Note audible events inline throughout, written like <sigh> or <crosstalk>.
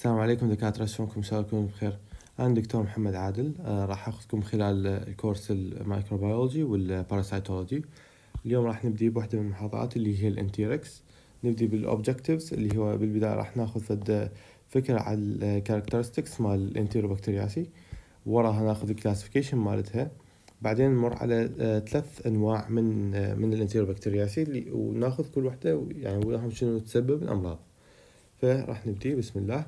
السلام عليكم دكاترة شلونكم إن شاء الله تكونوا بخير أنا دكتور محمد عادل آه راح أخذكم خلال كورس الميكروبيولوجي والباراسايتولوجي اليوم راح نبدي بوحدة من المحاضرات اللي هي الانتيركس نبدي بالأوبجكتيفز اللي هو بالبداية راح ناخذ فد فكرة على الكاركترستكس مال الانتيروبكترياسي. وراها ناخذ الكلاسيفيكيشن مالتها بعدين نمر على آه، ثلاث انواع من آه، من الانتيروبكترياسي اللي وناخذ كل وحده يعني وياهم شنو تسبب الامراض فراح نبدي بسم الله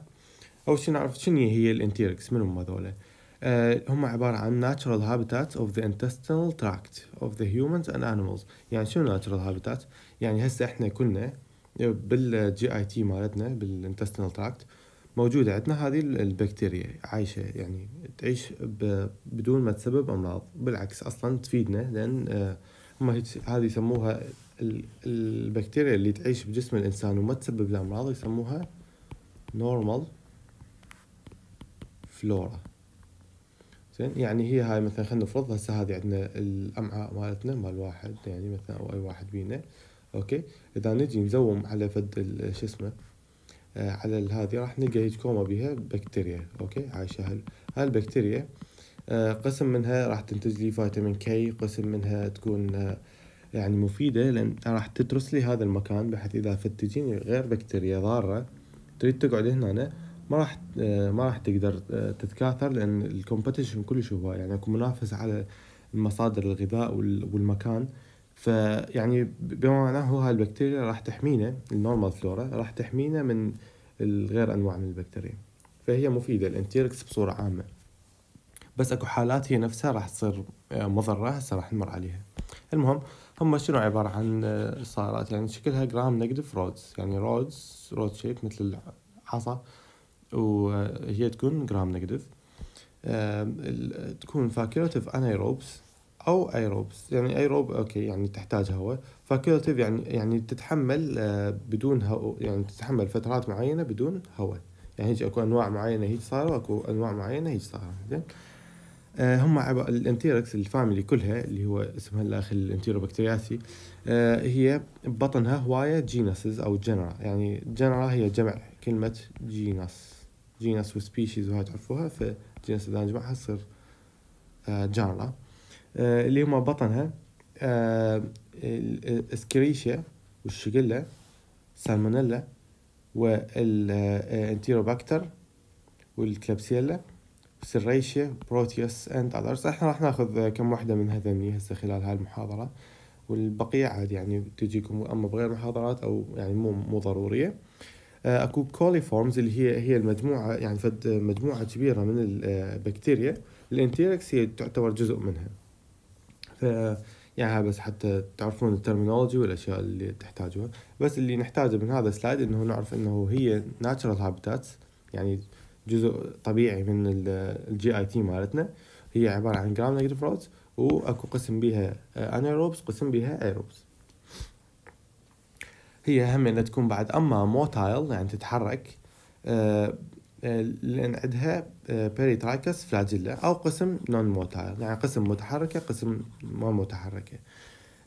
أول شي نعرف شنو هي الانتيركس من هم هذول آه، هم عبارة عن natural habitats of the intestinal tract of the humans and animals يعني شنو natural habitats يعني هسه احنا كلنا بالجي اي تي مالتنا بالانتستينال تراكت موجودة عندنا هذه البكتيريا عايشة يعني تعيش بدون ما تسبب أمراض بالعكس أصلا تفيدنا لأن آه، هم هذه يسموها البكتيريا اللي تعيش بجسم الإنسان وما تسبب له أمراض يسموها نورمال فلورا زين يعني هي هاي مثلا خلينا نفرض هسه هذه عندنا الامعاء مالتنا مال واحد يعني مثلا او اي واحد بينا اوكي اذا نجي نزوم على فد شو اسمه آه، على هذه راح نلقى هيج كوما بيها بكتيريا اوكي عايشه هال هاي البكتيريا آه، قسم منها راح تنتج لي فيتامين كي قسم منها تكون آه، يعني مفيدة لأن راح تدرس لي هذا المكان بحيث إذا فتجيني غير بكتيريا ضارة تريد تقعد هنا ما راح آه، ما راح تقدر آه، تتكاثر لان الكومبيتيشن كلش هو يعني اكو منافسه على المصادر الغذاء والمكان فيعني بما معناه هاي البكتيريا راح تحمينا النورمال فلورا راح تحمينا من الغير انواع من البكتيريا فهي مفيده الانتيركس بصوره عامه بس اكو حالات هي نفسها راح تصير آه، مضره هسه راح نمر عليها المهم هم شنو عباره عن صارات يعني شكلها جرام نيجاتيف رودز يعني رودز رود شيب مثل العصا وهي تكون جرام نيجاتيف تكون فاكولتيف انايروبس او ايروبس يعني ايروب اوكي يعني تحتاج هواء فاكولتيف يعني يعني تتحمل آه، بدون هواء يعني تتحمل فترات معينه بدون هواء يعني هيك اكو انواع معينه هيك صار اكو انواع معينه هيك صار زين آه، هم الانتيركس الفاميلي كلها اللي هو اسمها الاخ الانتيروبكترياسي آه، هي ببطنها هواية جينسز او جنرا يعني جنرا هي جمع كلمة جينس جينس وسبيشيز وهاي تعرفوها فجينس اذا نجمعها تصير آه، جانرا آه، اللي هما بطنها آه، الاسكريشيا والشقلة سالمونيلا والانتيروباكتر والكلبسيلا والسريشيا بروتيوس اند اذرز احنا راح ناخذ كم واحدة من هذني هسه خلال هاي المحاضرة والبقية عاد يعني تجيكم اما بغير محاضرات او يعني مو مو ضرورية آه، اكو كوليفورمز اللي هي هي المجموعه يعني فد مجموعه كبيره من البكتيريا آه، الانتيركس هي تعتبر جزء منها ف يعني بس حتى تعرفون الترمينولوجي والاشياء اللي تحتاجوها بس اللي نحتاجه من هذا السلايد انه نعرف انه هي ناتشرال هابيتاتس يعني جزء طبيعي من الجي اي تي مالتنا هي عباره عن جرام نيجاتيف روتس واكو قسم بيها انيروبس آه، قسم بيها ايروبس هي أهم انها تكون بعد اما موتايل يعني تتحرك آه، آه، لان عندها بيريترايكس آه، فلاجيلا او قسم نون موتايل يعني قسم متحركه قسم ما متحركه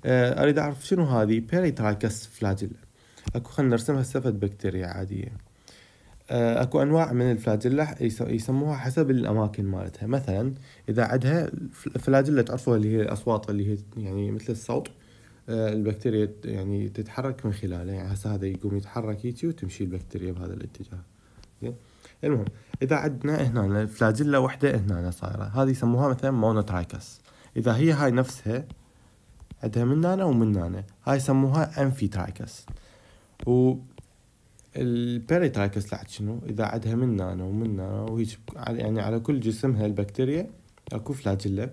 اريد اعرف شنو هذه بيريترايكس فلاجيلا اكو خلنا نرسمها سفد بكتيريا عاديه اكو انواع من الفلاجيلا يسموها حسب الاماكن مالتها مثلا اذا عندها فلاجيلا تعرفوها اللي هي الاصوات اللي هي يعني مثل الصوت آه، البكتيريا يعني تتحرك من خلاله يعني هسه هذا يقوم يتحرك يجي وتمشي البكتيريا بهذا الاتجاه زين المهم اذا عندنا هنا فلاجيلا وحده هنا صايره هذه يسموها مثلا مونوترايكس اذا هي هاي نفسها عندها من هنا ومن هنا هاي يسموها امفيترايكس و البيريترايكس لعد شنو اذا عندها من هنا ومن هنا وهيك يعني على كل جسمها البكتيريا اكو فلاجيلا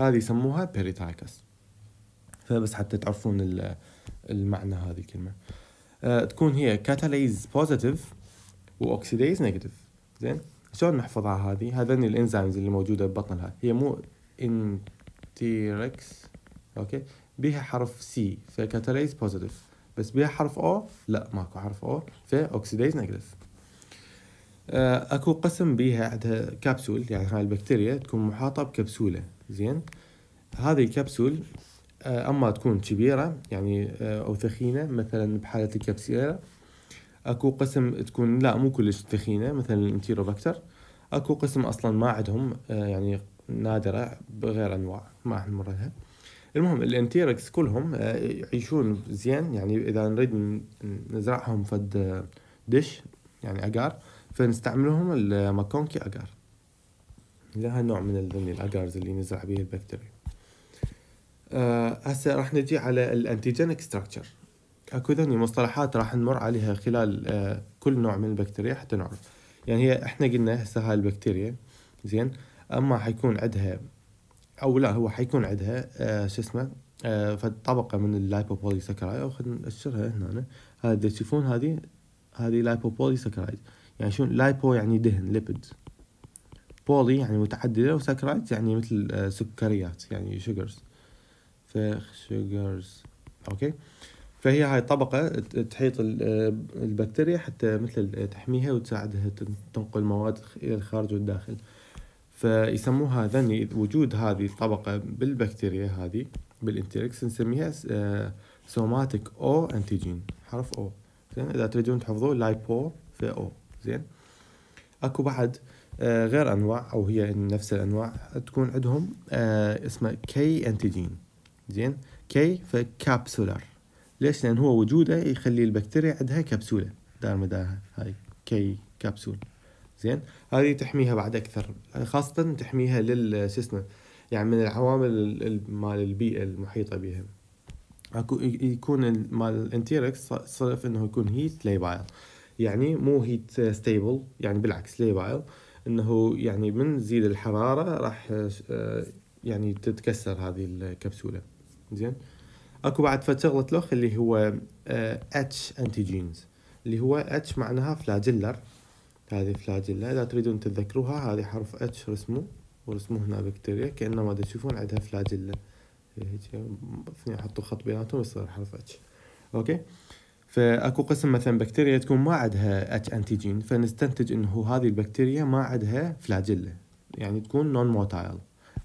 هذه يسموها بيريترايكس بس حتى تعرفون المعنى هذه الكلمة آه، تكون هي كاتاليز بوزيتيف واوكسيديز نيجاتيف زين شلون نحفظها هذه هذني الانزيمز اللي موجوده ببطنها هي مو انتيركس اوكي بها حرف سي فكاتاليز بوزيتيف بس بها حرف او لا ماكو حرف او فاوكسيديز نيجاتيف اكو قسم بيها عندها كبسول يعني هاي البكتيريا تكون محاطه بكبسوله زين هذه الكبسول آه، أما تكون كبيرة يعني آه، أو ثخينة مثلا بحالة الكبسيلة أكو قسم تكون لا مو كلش ثخينة مثلا الانتيروبكتر أكو قسم أصلا ما عندهم آه، يعني نادرة بغير أنواع ما راح نمر لها المهم الانتيركس كلهم يعيشون زين يعني إذا نريد نزرعهم فد دش يعني أجار فنستعملهم المكونكي أجار لها نوع من الأقارز الأجارز اللي نزرع به البكتيريا آه، هسه راح نجي على الانتيجينك ستراكشر اكو ذني مصطلحات راح نمر عليها خلال آه، كل نوع من البكتيريا حتى نعرف يعني هي احنا قلنا هسه هاي البكتيريا زين اما حيكون عندها او لا هو حيكون عندها آه، شو اسمه فد طبقه من سكرايد او خلينا نأشرها هنا هذه تشوفون هذه هذه سكرايد يعني شلون لايبو يعني دهن ليبيد بولي يعني متعدده وسكرايد يعني مثل سكريات يعني شوجرز شوجرز اوكي فهي هاي الطبقة تحيط البكتيريا حتى مثل تحميها وتساعدها تنقل مواد إلى الخارج والداخل فيسموها ذني وجود هذه الطبقة بالبكتيريا هذه بالانتركس نسميها سوماتيك او انتيجين حرف او زين اذا تريدون تحفظوه لايبو في او زين اكو بعد آه، غير انواع او هي نفس الانواع تكون عندهم آه، اسمه كي انتيجين زين كي فكابسولار ليش لان هو وجوده يخلي البكتيريا عندها كبسوله دار مدارها هاي كي كبسول زين هذه تحميها بعد اكثر خاصه تحميها للسيستم يعني من العوامل مال البيئه المحيطه بها اكو يكون مال الانتيركس صرف انه يكون هيت ليبايل يعني مو هيت ستيبل يعني بالعكس ليبايل انه يعني من تزيد الحراره راح آه، يعني تتكسر هذه الكبسوله زين اكو بعد فد شغله الاخ اللي هو اتش آه، انتيجينز اللي هو اتش معناها فلاجيلر هذه فلاجيلا اذا تريدون تتذكروها هذه حرف اتش رسمه ورسمه هنا بكتيريا كانما تشوفون عندها فلاجيلا اثنين حطوا خط بيناتهم يصير حرف اتش اوكي فاكو قسم مثلا بكتيريا تكون ما عندها اتش انتيجين فنستنتج انه هذه البكتيريا ما عندها فلاجيلا يعني تكون نون موتايل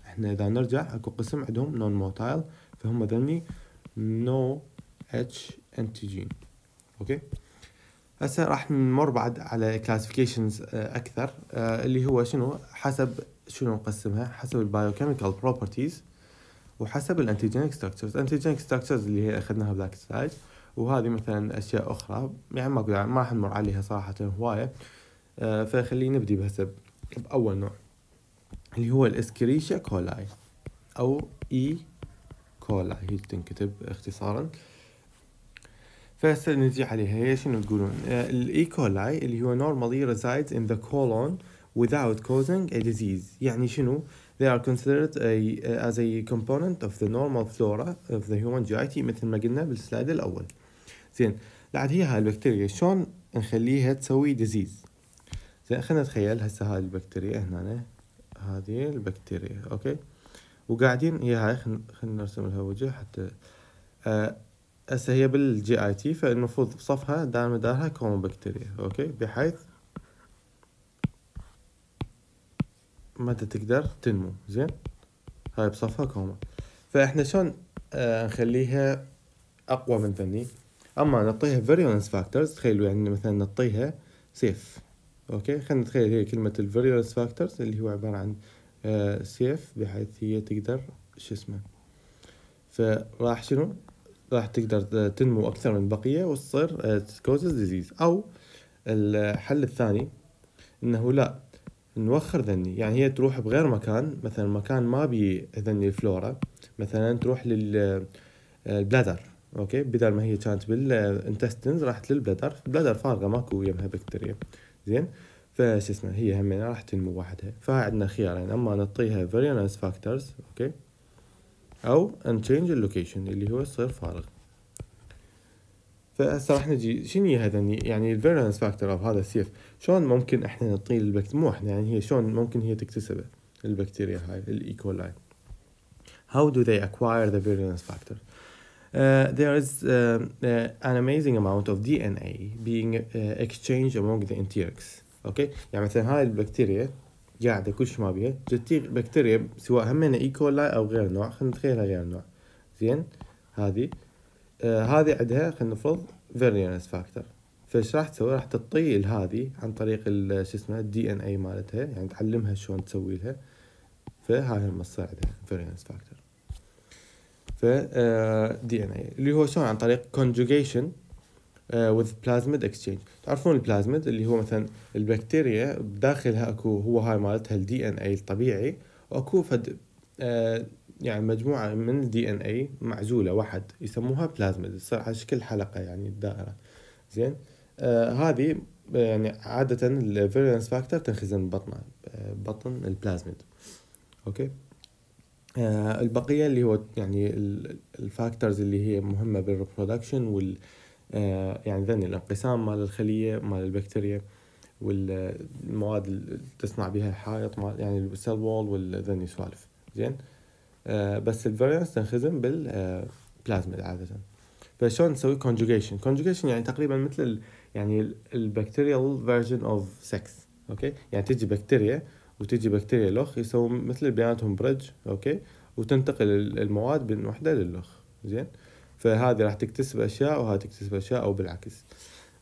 احنا اذا نرجع اكو قسم عندهم نون موتايل فهم دني نو اتش انتيجين اوكي هسه راح نمر بعد على كلاسيفيكيشنز آه، اكثر آه، اللي هو شنو حسب شنو نقسمها حسب البايوكيميكال بروبرتيز وحسب الانتيجينيك ستراكشرز الانتيجينيك ستراكشرز اللي هي اخذناها بذاك السلايد وهذه مثلا اشياء اخرى يعني ما اقول يعني ما راح نمر عليها صراحه هوايه آه، فخلينا نبدي بهسه باول نوع اللي هو الاسكريشيا كولاي او اي e كولا هي تنكتب اختصارا فهسه نجي عليها هي شنو تقولون الاي آه، كولاي e. اللي هو normally resides in the colon without causing a disease يعني شنو they are considered a, uh, as a component of the normal flora of the human GIT مثل ما قلنا بالسلايد الأول زين بعد هي هاي البكتيريا شلون نخليها تسوي ديزيز زين خلينا نتخيل هسه هاي البكتيريا هنا هذه البكتيريا اوكي وقاعدين يا هاي خلينا نرسم لها وجه حتى آه، هسه هي بالجي اي تي فالمفروض صفها دائما دارها كومون بكتيريا اوكي بحيث متى تقدر تنمو زين هاي بصفها كومون فاحنا شلون آه نخليها اقوى من ثاني اما نعطيها فيريونس فاكتورز تخيلوا يعني مثلا نعطيها سيف اوكي خلينا نتخيل هي كلمه الفيريونس فاكتورز اللي هو عباره عن آه، سيف بحيث هي تقدر شو اسمه فراح شنو راح تقدر تنمو اكثر من البقيه وتصير تكوزز آه، ديزيز او الحل الثاني انه لا نوخر ذني يعني هي تروح بغير مكان مثلا مكان ما بي ذني الفلورا مثلا تروح للبلادر آه، اوكي بدل ما هي كانت بالانتستنز راحت للبلادر البلادر فارغه ماكو يمها بكتيريا زين فش اسمها هي همين يعني راح تنمو وحدها فعندنا خيارين يعني، اما نعطيها variance factors اوكي او unchanged location اللي هو صفر فارغ فهسه راح نجي شنو هي هذا يعني الفيرنس فاكتور اوف هذا السيف شلون ممكن احنا نعطيه للبكتيريا مو احنا يعني هي شلون ممكن هي تكتسبه البكتيريا هاي الايكولاي e how do they acquire the virulence factor Uh, there is uh, uh, an amazing amount of DNA being uh, exchanged among the enterics. اوكي يعني مثلا هاي البكتيريا قاعده كل شيء ما بيها جتي بكتيريا سواء همنا ايكولاي e. او غير نوع خلينا نتخيلها غير نوع زين هذه آه هذه عندها خلينا نفرض فيرينس فاكتور فايش راح تسوي راح تطي هذه عن طريق شو اسمه الدي ان اي مالتها يعني تعلمها شلون تسوي لها فهاي لما تصير عندها فاكتور ف دي ان اي اللي هو شلون عن طريق كونجوجيشن وذ بلازميد اكسشينج تعرفون البلازميد اللي هو مثلا البكتيريا بداخلها اكو هو هاي مالتها الدي ان اي الطبيعي واكو فد آه، يعني مجموعة من الدي ان اي معزولة واحد يسموها بلازميد تصير على شكل حلقة يعني الدائرة زين آه هذه آه، يعني عادة الفيرنس فاكتور تنخزن ببطنه آه، بطن البلازميد اوكي آه البقية اللي هو يعني الفاكتورز اللي هي مهمة بالريبرودكشن وال آه، يعني ذن الانقسام مال الخلية مال البكتيريا والمواد اللي تصنع بها الحائط مال يعني السيل وول والذن سوالف زين آه، بس الفيرينس تنخزن بالبلازما آه، عادة فشلون نسوي كونجوجيشن كونجوجيشن يعني تقريبا مثل يعني البكتيريال فيرجن اوف سكس اوكي يعني تجي بكتيريا وتجي بكتيريا لخ يسوون مثل بياناتهم بريدج اوكي وتنتقل المواد من وحده للخ زين فهذه راح تكتسب اشياء وهذه تكتسب اشياء او بالعكس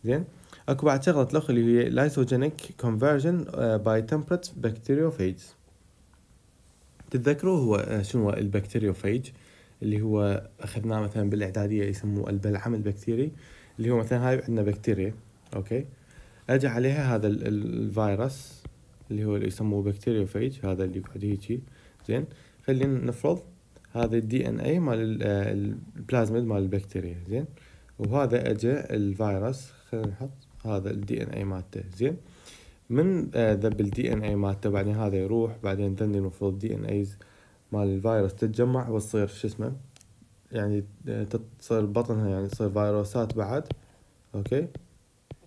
زين اكو بعد شغله تلخ اللي هي لايسوجينيك كونفرجن باي تمبرت بكتيريوفيجز تتذكروا هو آه، شنو البكتيريوفيج اللي هو اخذناه مثلا بالاعداديه يسموه البلعم البكتيري اللي هو مثلا هاي عندنا بكتيريا اوكي اجى عليها هذا الفيروس اللي هو اللي يسموه بكتيريوفيج هذا اللي يقعد هيجي زين خلينا نفرض هذا الدي ان اي مال البلازميد آه، مال البكتيريا زين وهذا اجا الفيروس خلينا نحط هذا الدي ان اي مالته زين من آه، ذب الدي ان اي مالته بعدين هذا يروح بعدين ذني المفروض الدي ان ايز مال الفيروس تتجمع وتصير شو اسمه يعني آه، تصير بطنها يعني تصير فيروسات بعد اوكي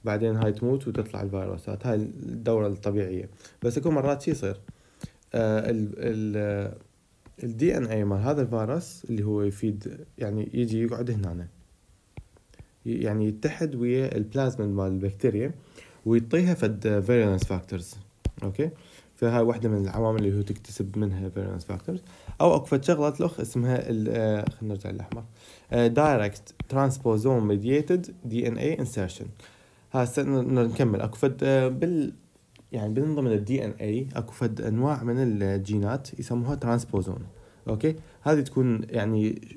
بعدين هاي تموت وتطلع الفيروسات هاي الدورة الطبيعية بس اكو مرات شي يصير آه ال ال الدي ان اي مال هذا الفيروس اللي هو يفيد يعني يجي يقعد هنا يعني يتحد ويا البلازما مال البكتيريا ويعطيها فد فيرنس فاكتورز اوكي فهاي واحدة من العوامل اللي هو تكتسب منها فيرنس فاكتورز او اكو شغلات لخ اسمها آه، خلينا نرجع للاحمر دايركت ترانسبوزوم ميديتد دي ان اي انسرشن هسه نكمل اكو فد آه، بال يعني من ضمن الدي ان اي اكو فد انواع من الجينات يسموها ترانسبوزون اوكي هذه تكون يعني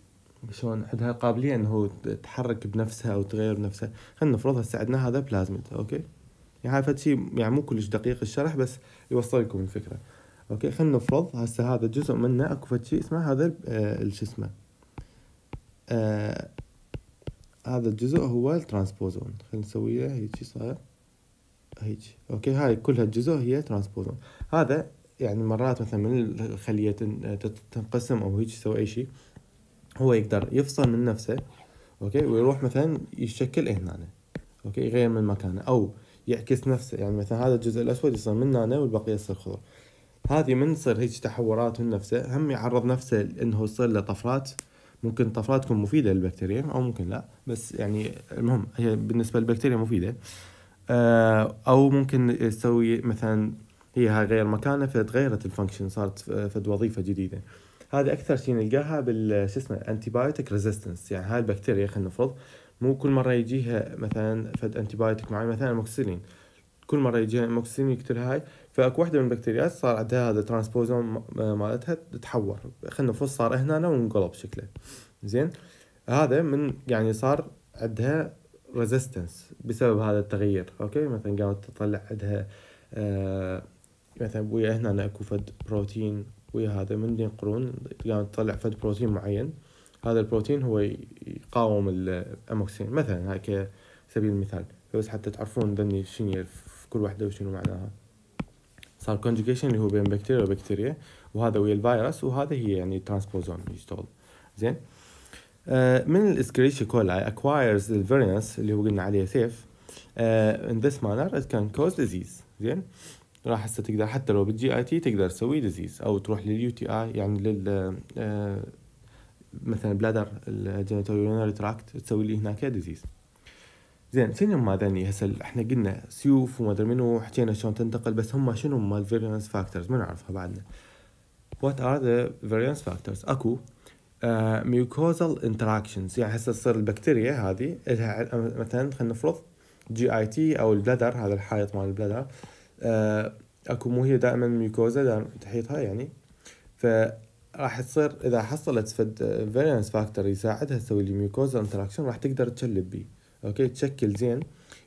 شلون عندها قابليه انه تحرك بنفسها او تغير بنفسها خلينا هسه عندنا هذا بلازميد اوكي يعني هذا شيء يعني مو كلش دقيق الشرح بس يوصل لكم الفكره اوكي خلينا نفرض هسه هذا جزء منه اكو فد شيء اسمه هذا آه، شو اسمه آه هذا الجزء هو الترانسبوزون خلينا نسويه هيك صاير هيك اوكي هاي كلها هالجزء هي ترانسبوزون هذا يعني مرات مثلا من الخليه تنقسم او هيك تسوي اي شيء هو يقدر يفصل من نفسه اوكي ويروح مثلا يشكل هنا إيه اوكي يغير من مكانه او يعكس نفسه يعني مثلا هذا الجزء الاسود يصير من هنا والبقيه يصير خضر هذه من تصير هيك تحورات من نفسه هم يعرض نفسه انه يصير له طفرات ممكن طفرات تكون مفيده للبكتيريا او ممكن لا بس يعني المهم هي بالنسبه للبكتيريا مفيده آه، او ممكن تسوي مثلا هي هاي غير مكانها فتغيرت الفانكشن صارت آه، فد وظيفه جديده هذا اكثر شيء نلقاها بال شو اسمه انتيبايوتيك ريزيستنس يعني هاي البكتيريا خلينا نفرض مو كل مره يجيها مثلا فد انتي معين مثلا موكسيلين كل مره يجيها موكسيلين يقتلها هاي فاكو وحده من البكتيريات صار عندها هذا الترانسبوزوم آه، مالتها تتحور خلينا نفرض صار هنا وانقلب شكله زين هذا من يعني صار عندها ريزيستنس بسبب هذا التغيير اوكي مثلا قامت تطلع عندها آه مثلا ويا هنا اكو فد بروتين ويا هذا من ينقرون قامت تطلع فد بروتين معين هذا البروتين هو يقاوم الاموكسين مثلا هاي كسبيل المثال فبس حتى تعرفون ذني شنو في كل وحده وشنو معناها صار كونجيكيشن اللي هو بين بكتيريا وبكتيريا وهذا ويا الفيروس وهذا هي يعني ترانسبوزون يشتغل زين آه، من الاسكريشي كولاي acquires the اللي هو قلنا عليه سيف آه، in this manner it can cause disease زين راح هسه تقدر حتى لو بالجي اي تي تقدر تسوي ديزيز او تروح لليو تي اي يعني لل آه، مثلا بلادر الجينيتوريونري تراكت تسوي لي هناك ديزيز زين شنو ما ذني هسه احنا قلنا سيوف وما ادري منو حكينا شلون تنتقل بس هم شنو مال فيرينس فاكتورز ما نعرفها بعدنا وات ار ذا فيرينس فاكتورز اكو ميوكوزال آه، انتراكشنز يعني هسه تصير البكتيريا هذه لها مثلا خلينا نفرض جي اي تي او البلدر هذا الحائط مال البلدر آه، اكو مو هي دائما ميوكوزا دائما تحيطها يعني ف راح تصير اذا حصلت فد فيرينس آه، فاكتور يساعدها تسوي لي ميوكوزا انتراكشن راح تقدر تشلب بيه اوكي تشكل زين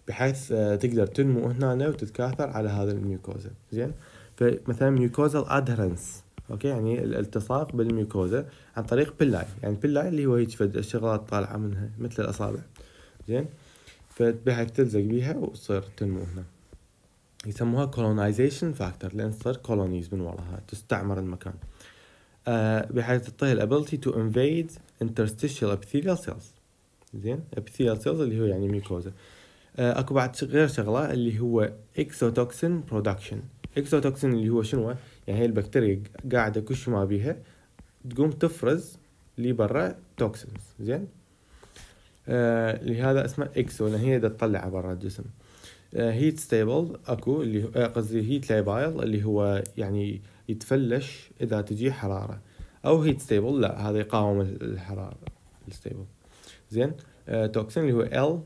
بحيث تقدر تنمو هنا وتتكاثر على هذا الميوكوزا زين فمثلا ميوكوزال ادهرنس اوكي يعني الالتصاق بالميكوزا عن طريق بلاي يعني بلاي اللي هو هيك الشغلات طالعه منها مثل الاصابع زين فبها تلزق بيها وتصير تنمو هنا يسموها كولونايزيشن فاكتور لان تصير كولونيز من وراها تستعمر المكان آه بحيث تعطيها الابيلتي تو انفيد interstitial epithelial cells زين epithelial cells اللي هو يعني ميكوزا آه اكو بعد غير شغله اللي هو اكسوتوكسين برودكشن اكسوتوكسين اللي هو شنو يعني هاي البكتيريا قاعده كش ما بيها تقوم تفرز لبرا توكسينز زين آه لهذا اسمها اكسو لان هي تطلع برا الجسم آه ستيبل اكو اللي هو آه، قصدي هيت لايبايل اللي هو يعني يتفلش اذا تجي حراره او هيت ستيبل لا هذا يقاوم الحراره الستيبل زين آه توكسين اللي هو ال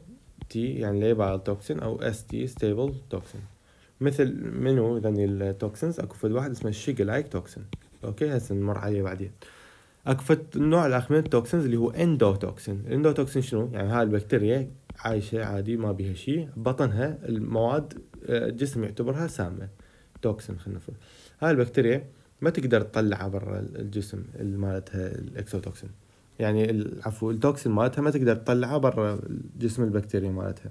تي يعني لايبايل توكسين او اس تي ستيبل توكسين مثل منو ذني التوكسنز اكو فد واحد اسمه الشيجا لايك توكسن اوكي هسه نمر عليه بعدين اكو فد النوع الاخر من التوكسنز اللي هو الاندو توكسن شنو يعني هاي البكتيريا عايشه عادي ما بيها شيء بطنها المواد الجسم آه، يعتبرها سامه توكسن خلينا نقول هاي البكتيريا ما تقدر تطلعها برا الجسم اللي مالتها الاكسوتوكسن يعني عفوا التوكسين مالتها ما تقدر تطلعها برا جسم البكتيريا مالتها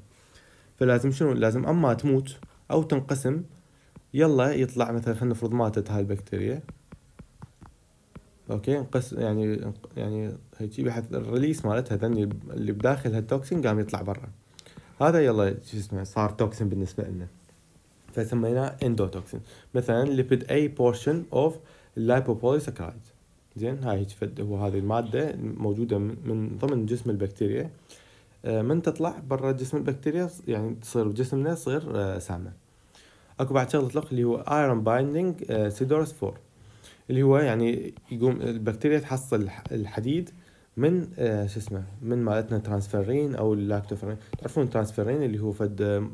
فلازم شنو لازم اما تموت او تنقسم يلا يطلع مثلا خلينا نفرض ماتت هاي البكتيريا اوكي انقسم يعني يعني هيجي بحيث الريليس مالتها ذني اللي بداخل هالتوكسين قام يطلع برا هذا يلا شو اسمه صار توكسين بالنسبه لنا فسميناه اندوتوكسين مثلا ليبيد اي بورشن اوف اللايبوبوليسكرايد زين هاي هيك هو هذه الماده موجوده من ضمن جسم البكتيريا آه، من تطلع برا جسم البكتيريا يعني تصير بجسمنا تصير آه، سامه اكو بعد شغله تطلق اللي هو ايرون بايندينج سيدورس 4 اللي هو يعني يقوم البكتيريا تحصل الحديد من آه، شو اسمه من مالتنا ترانسفيرين او اللاكتوفيرين تعرفون ترانسفيرين اللي هو فد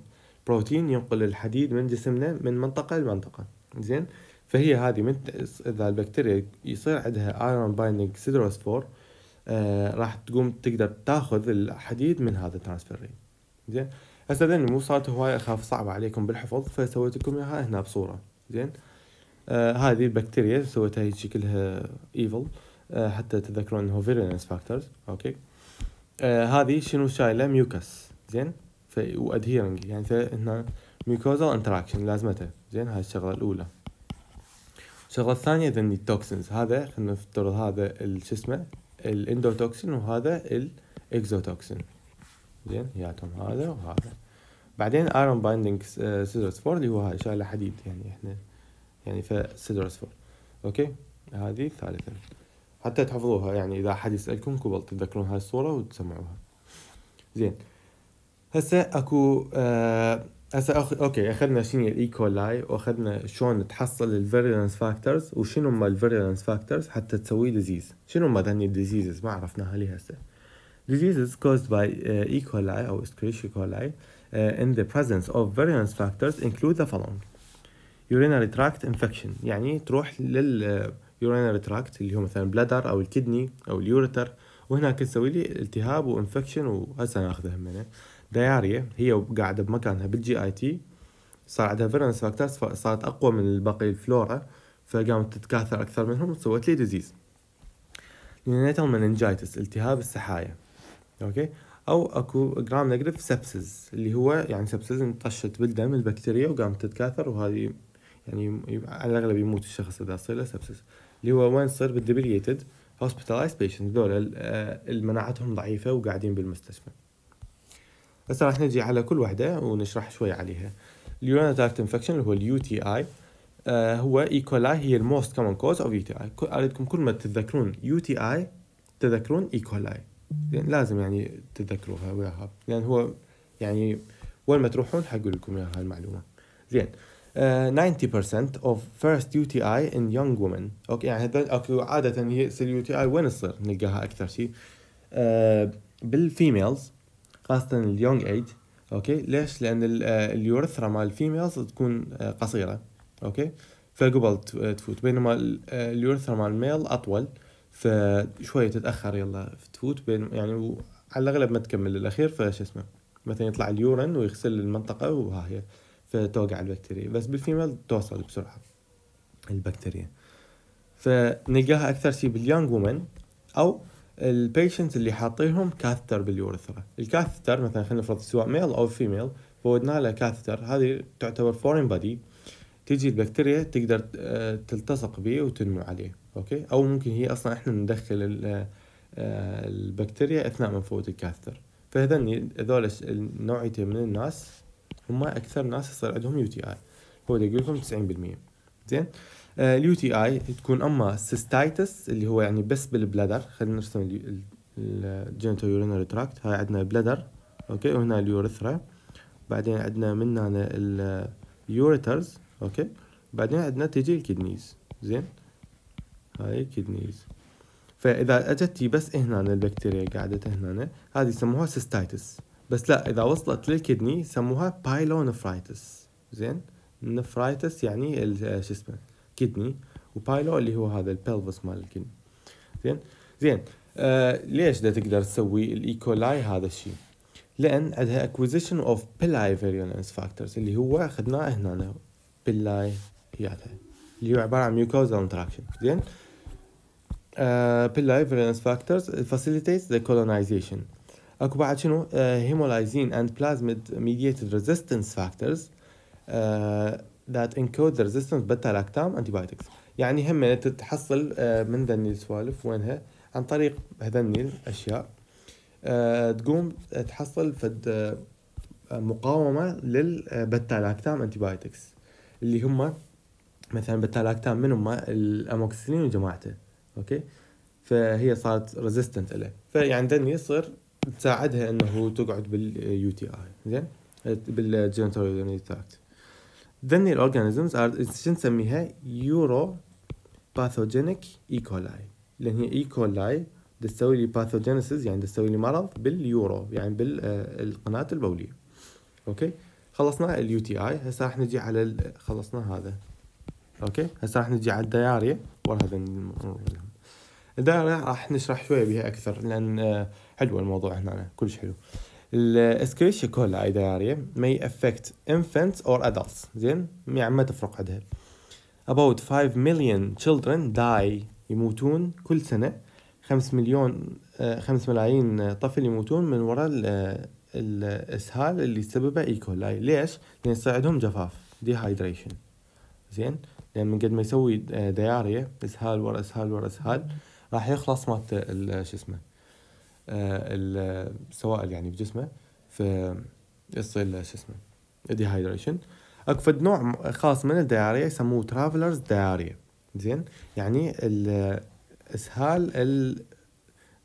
بروتين ينقل الحديد من جسمنا من منطقه لمنطقه زين فهي هذه من اذا البكتيريا يصير عندها ايرون بايندينج سيدروسفور آه راح تقوم تقدر تاخذ الحديد من هذا الترانسفيرين زين هسه اذا مو صارت هواي اخاف صعبة عليكم بالحفظ فسويت لكم اياها هنا بصورة زين آه هذه البكتيريا سويتها هيك شكلها ايفل آه حتى تذكرون انه فيرينس فاكتورز اوكي آه هذه شنو شايله ميوكس زين وادهيرنج يعني هنا ميكوزال انتراكشن لازمته زين هاي الشغله الاولى الشغله الثانيه ذن التوكسنز هذا خلينا نفترض هذا شو اسمه الاندوتوكسين وهذا الاكزوتوكسين زين ياتهم هذا وهذا بعدين ايرون بايندينج سيزرز فور اللي هو هاي شايله حديد يعني احنا يعني فسيزرز فور اوكي هذه الثالثه حتى تحفظوها يعني اذا حد يسالكم كبل تتذكرون هاي الصوره وتسمعوها زين هسه اكو آه هسه أخ... اوكي اخذنا شنو الايكولاي واخذنا شلون تحصل الفيريلانس فاكتورز وشنو هم الفيريلانس فاكتورز حتى تسوي ديزيز شنو هم ذني الديزيزز ما عرفناها لي هسه Disease is caused by uh, E. coli or Escherichia e. coli uh, in the presence of various factors include the following urinary tract infection يعني تروح لل uh, urinary tract اللي هو مثلا bladder أو الكدني أو اليوريتر وهناك تسوي لي التهاب وانفكشن وهسه ناخذها منه دياريا هي قاعدة بمكانها بالجي اي تي صار عندها فيرنس فاكتورز فصارت أقوى من باقي الفلورا فقامت تتكاثر أكثر منهم وسوت لي ديزيز neonatal meningitis التهاب السحايا اوكي او اكو جرام نيجاتيف سبسز اللي هو يعني سبسز انطشت بالدم البكتيريا وقامت تتكاثر وهذه يعني على الاغلب يموت الشخص اذا صار له سبسز اللي هو وين صار بالدبليتد هوسبيتالايز بيشنت ذول مناعتهم ضعيفه وقاعدين بالمستشفى هسه راح نجي على كل وحده ونشرح شوي عليها اليورينا انفكشن اللي هو اليو تي اي آه، هو ايكولاي e هي الموست كومن كوز اوف يو تي اي اريدكم كل ما تتذكرون يو تي اي تذكرون ايكولاي e يعني لازم يعني تتذكروها وياها لان يعني هو يعني وين ما تروحون حقول لكم اياها المعلومه زين uh, آه، 90% of first UTI in young women اوكي يعني هذول اوكي عاده هي يصير تي اي وين تصير نلقاها اكثر شيء آه، بالفيميلز خاصه اليونج ايج اوكي ليش لان آه، اليورثرا مال الفيميلز تكون قصيره اوكي فقبل تفوت بينما اليورثرا مال الميل اطول فشوية تتأخر يلا تفوت بين يعني على الأغلب ما تكمل للأخير فش اسمه مثلا يطلع اليورن ويغسل المنطقة وها هي فتوقع البكتيريا بس بالفيميل توصل بسرعة البكتيريا فنلقاها أكثر شيء باليانج وومن أو البيشنت اللي حاطيهم كاثتر باليورثرا الكاثتر مثلا خلينا نفرض سواء ميل أو فيميل فودنا له كاثتر هذه تعتبر فورين بادي تيجي البكتيريا تقدر آه، تلتصق بيه وتنمو عليه اوكي او ممكن هي اصلا احنا ندخل آه، البكتيريا اثناء فوت الكاثتر فهذول هذول النوعيتين من الناس هم اكثر ناس يصير عندهم يو تي اي هو يقول لكم 90% زين آه، اليو تي اي تكون اما سيستايتس اللي هو يعني بس بالبلادر خلينا نرسم الجينيتال يورينري تراكت هاي عندنا بلادر اوكي وهنا اليوريثرا بعدين عندنا من هنا اليوريترز اوكي بعدين عندنا تجي الكدنيز زين هاي الكدنيز فاذا اجت بس هنا البكتيريا قعدت هنا هذه يسموها سيستايتس بس لا اذا وصلت للكدني يسموها بايلونفرايتس زين نفرايتس يعني آه، شو اسمه كدني وبايلو اللي هو هذا البلفس مال الكدني زين زين آه ليش دا تقدر تسوي الايكولاي e هذا الشيء لان عندها acquisition of بلاي virulence factors اللي هو اخذناه هنا باللاي اياها اللي هو عباره عن ميوكوزال انتراكشن زين باللاي فيرنس فاكتورز فاسيليتيتس ذا كولونايزيشن اكو بعد شنو هيمولايزين اند بلازميد ميديتد ريزيستنس فاكتورز ذات انكود ذا ريزيستنس بتا لاكتام انتيبايوتكس يعني هم تحصل آه، من ذني السوالف وينها عن طريق هذني الاشياء آه، تقوم تحصل فد آه، مقاومه للبتا لاكتام انتي بايوتكس اللي هم مثلا بالتالاكتام من هم الاموكسلين وجماعته اوكي فهي صارت ريزيستنت له فيعني دني يصير تساعدها انه تقعد باليو تي اي زين بالجينتال يورينري تراكت ذن الاورجانيزمز ار شو نسميها يورو باثوجينيك ايكولاي لان هي ايكولاي e. تسوي لي باثوجينيسيس يعني تسوي لي مرض باليورو يعني بالقناه البوليه اوكي خلصنا اليو تي اي هسه راح نجي على ال... خلصنا هذا اوكي هسه راح نجي على الدياري ورا هذا الدياريا راح نشرح شويه بها اكثر لان آه، حلو الموضوع هنا كلش حلو الاسكريشيا كولاي دياري مي افكت انفنتس اور ادلتس زين يعني ما تفرق عندها about 5 million children die يموتون كل سنة 5 مليون 5 آه، ملايين طفل يموتون من وراء الاسهال اللي سببه ايكولاي ليش؟ لان يصير عندهم جفاف هايدريشن زين لان من قد ما يسوي آه، دياريا اسهال ورا اسهال ورا اسهال راح يخلص مات آه، شو اسمه آه، السوائل يعني بجسمه فيصير شو اسمه دي هايدريشن اكو نوع خاص من الدياريا يسموه ترافلرز دياريا زين يعني الاسهال